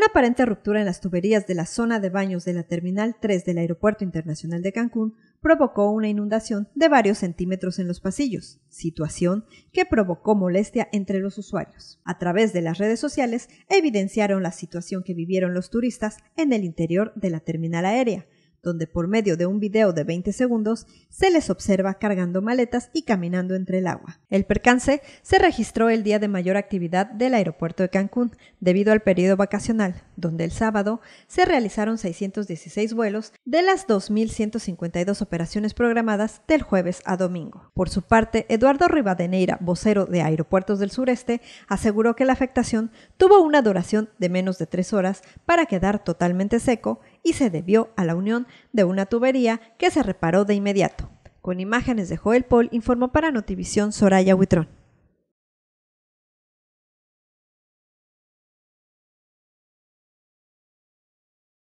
Una aparente ruptura en las tuberías de la zona de baños de la Terminal 3 del Aeropuerto Internacional de Cancún provocó una inundación de varios centímetros en los pasillos, situación que provocó molestia entre los usuarios. A través de las redes sociales evidenciaron la situación que vivieron los turistas en el interior de la terminal aérea, donde por medio de un video de 20 segundos se les observa cargando maletas y caminando entre el agua. El percance se registró el día de mayor actividad del aeropuerto de Cancún, debido al periodo vacacional, donde el sábado se realizaron 616 vuelos de las 2.152 operaciones programadas del jueves a domingo. Por su parte, Eduardo Rivadeneira, vocero de Aeropuertos del Sureste, aseguró que la afectación tuvo una duración de menos de tres horas para quedar totalmente seco y se debió a la unión de una tubería que se reparó de inmediato. Con imágenes de Joel Paul informó para Notivisión Soraya Huitrón.